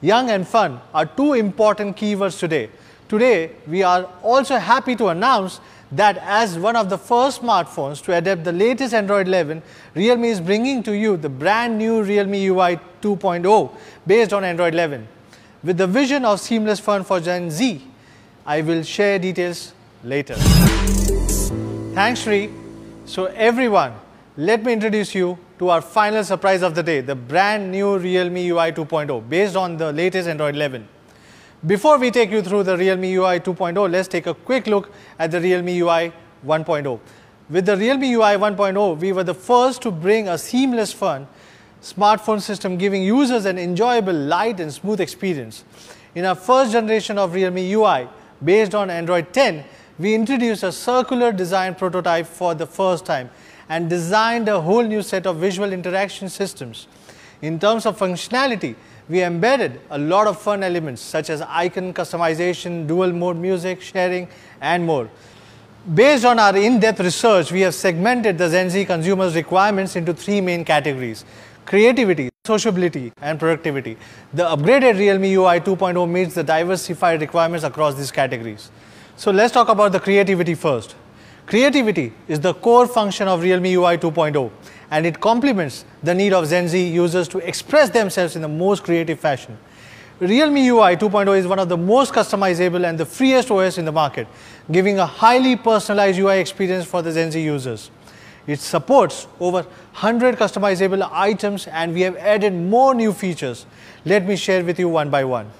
young and fun are two important keywords today. Today, we are also happy to announce that as one of the first smartphones to adapt the latest Android 11, Realme is bringing to you the brand new Realme UI 2.0 based on Android 11. With the vision of seamless fun for Gen Z, I will share details later. Thanks, Sri. So everyone, let me introduce you to our final surprise of the day, the brand new Realme UI 2.0 based on the latest Android 11. Before we take you through the Realme UI 2.0, let's take a quick look at the Realme UI 1.0. With the Realme UI 1.0, we were the first to bring a seamless fun smartphone system giving users an enjoyable, light and smooth experience. In our first generation of Realme UI, based on Android 10, we introduced a circular design prototype for the first time and designed a whole new set of visual interaction systems. In terms of functionality, we embedded a lot of fun elements such as icon customization, dual mode music, sharing, and more. Based on our in-depth research, we have segmented the Gen Z consumers' requirements into three main categories, creativity, sociability, and productivity. The upgraded Realme UI 2.0 meets the diversified requirements across these categories. So let's talk about the creativity first. Creativity is the core function of Realme UI 2.0 and it complements the need of Gen Z users to express themselves in the most creative fashion. Realme UI 2.0 is one of the most customizable and the freest OS in the market, giving a highly personalized UI experience for the Gen Z users. It supports over 100 customizable items and we have added more new features. Let me share with you one by one.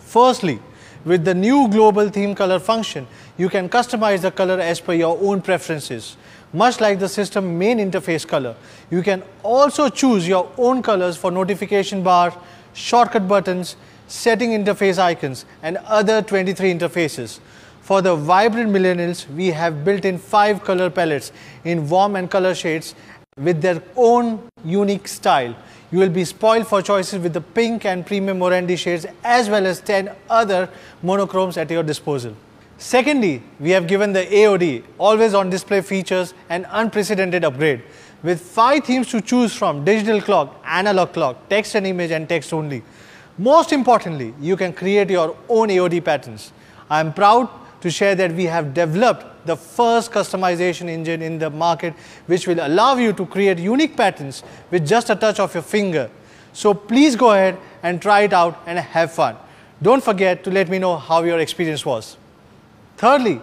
Firstly, with the new global theme color function, you can customize the color as per your own preferences. Much like the system main interface color, you can also choose your own colors for notification bar, shortcut buttons, setting interface icons and other 23 interfaces. For the vibrant millennials, we have built in five color palettes in warm and color shades with their own unique style. You will be spoiled for choices with the pink and premium orangey shades as well as 10 other monochromes at your disposal. Secondly, we have given the AOD, always on display features, an unprecedented upgrade with five themes to choose from digital clock, analog clock, text and image, and text only. Most importantly, you can create your own AOD patterns. I am proud to share that we have developed the first customization engine in the market, which will allow you to create unique patterns with just a touch of your finger. So please go ahead and try it out and have fun. Don't forget to let me know how your experience was. Thirdly,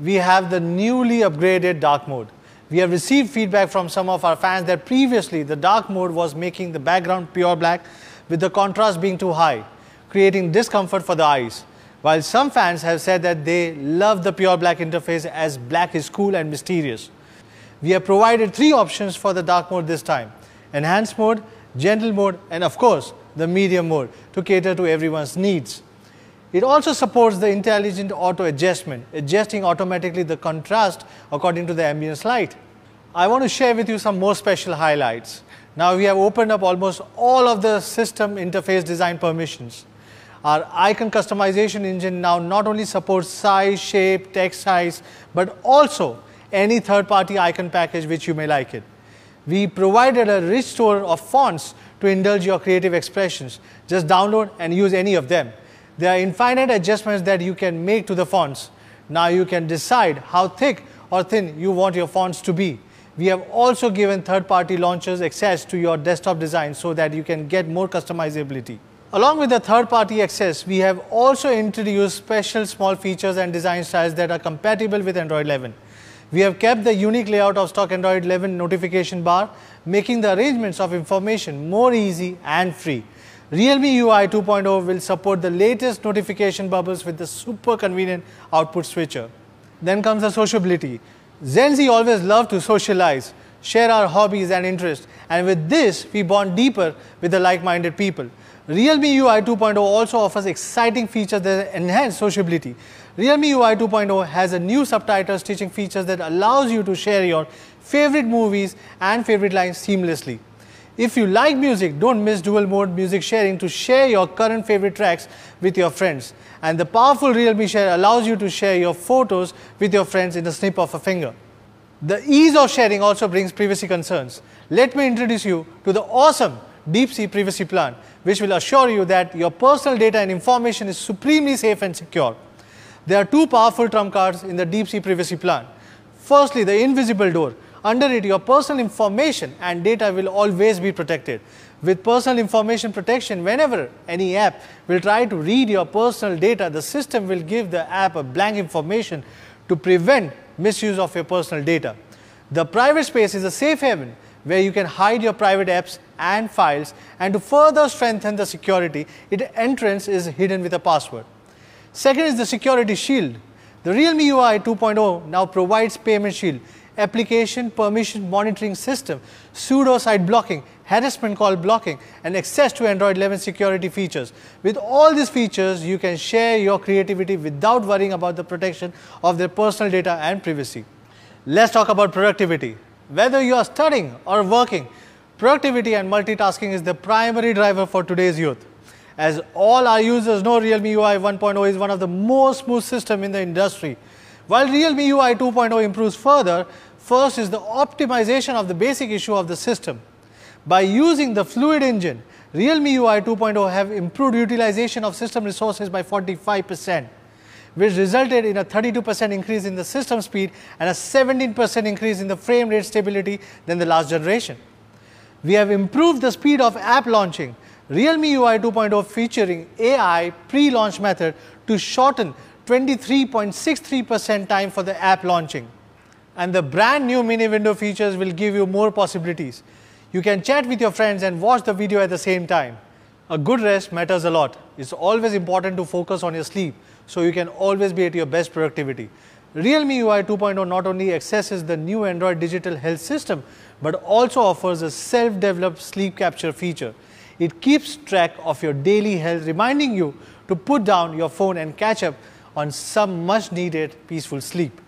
we have the newly upgraded dark mode. We have received feedback from some of our fans that previously the dark mode was making the background pure black with the contrast being too high, creating discomfort for the eyes. While some fans have said that they love the pure black interface as black is cool and mysterious. We have provided three options for the dark mode this time. Enhanced mode, gentle mode and of course the medium mode to cater to everyone's needs. It also supports the intelligent auto adjustment, adjusting automatically the contrast according to the ambience light. I want to share with you some more special highlights. Now we have opened up almost all of the system interface design permissions. Our icon customization engine now not only supports size, shape, text size, but also any third-party icon package which you may like it. We provided a rich store of fonts to indulge your creative expressions. Just download and use any of them. There are infinite adjustments that you can make to the fonts. Now you can decide how thick or thin you want your fonts to be. We have also given third-party launchers access to your desktop design so that you can get more customizability. Along with the third-party access, we have also introduced special small features and design styles that are compatible with Android 11. We have kept the unique layout of stock Android 11 notification bar, making the arrangements of information more easy and free. Realme UI 2.0 will support the latest notification bubbles with the super convenient output switcher. Then comes the sociability. Gen Z always love to socialize, share our hobbies and interests, and with this, we bond deeper with the like minded people. Realme UI 2.0 also offers exciting features that enhance sociability. Realme UI 2.0 has a new subtitle stitching feature that allows you to share your favorite movies and favorite lines seamlessly. If you like music, don't miss dual mode music sharing to share your current favorite tracks with your friends. And the powerful Realme Share allows you to share your photos with your friends in the snip of a finger. The ease of sharing also brings privacy concerns. Let me introduce you to the awesome Deep Sea Privacy Plan, which will assure you that your personal data and information is supremely safe and secure. There are two powerful trump cards in the Deep Sea Privacy Plan. Firstly, the invisible door, under it, your personal information and data will always be protected. With personal information protection, whenever any app will try to read your personal data, the system will give the app a blank information to prevent misuse of your personal data. The private space is a safe haven where you can hide your private apps and files and to further strengthen the security, its entrance is hidden with a password. Second is the security shield. The Realme UI 2.0 now provides payment shield application permission monitoring system, pseudo site blocking, harassment call blocking, and access to Android 11 security features. With all these features, you can share your creativity without worrying about the protection of their personal data and privacy. Let's talk about productivity. Whether you are studying or working, productivity and multitasking is the primary driver for today's youth. As all our users know, Realme UI 1.0 is one of the most smooth system in the industry. While Realme UI 2.0 improves further, First is the optimization of the basic issue of the system. By using the fluid engine, Realme UI 2.0 have improved utilization of system resources by 45%, which resulted in a 32% increase in the system speed and a 17% increase in the frame rate stability than the last generation. We have improved the speed of app launching. Realme UI 2.0 featuring AI pre-launch method to shorten 23.63% time for the app launching and the brand new mini window features will give you more possibilities. You can chat with your friends and watch the video at the same time. A good rest matters a lot. It's always important to focus on your sleep so you can always be at your best productivity. Realme UI 2.0 not only accesses the new Android digital health system but also offers a self-developed sleep capture feature. It keeps track of your daily health reminding you to put down your phone and catch up on some much needed peaceful sleep.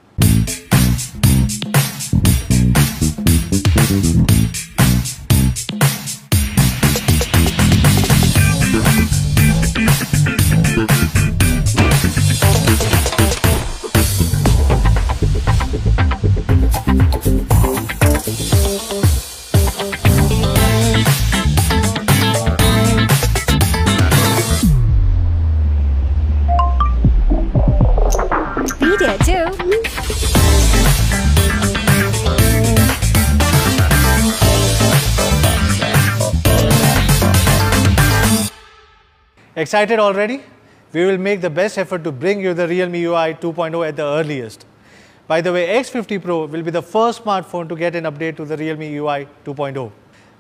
Excited already? We will make the best effort to bring you the Realme UI 2.0 at the earliest. By the way, X50 Pro will be the first smartphone to get an update to the Realme UI 2.0.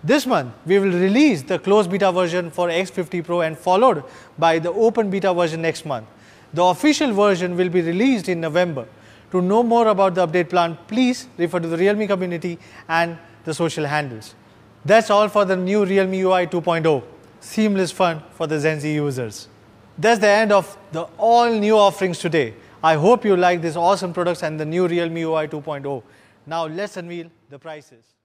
This month, we will release the closed beta version for X50 Pro and followed by the open beta version next month. The official version will be released in November. To know more about the update plan, please refer to the Realme community and the social handles. That's all for the new Realme UI 2.0 seamless fun for the Zenzi users. That's the end of the all new offerings today. I hope you like these awesome products and the new Realme UI 2.0. Now let's unveil the prices.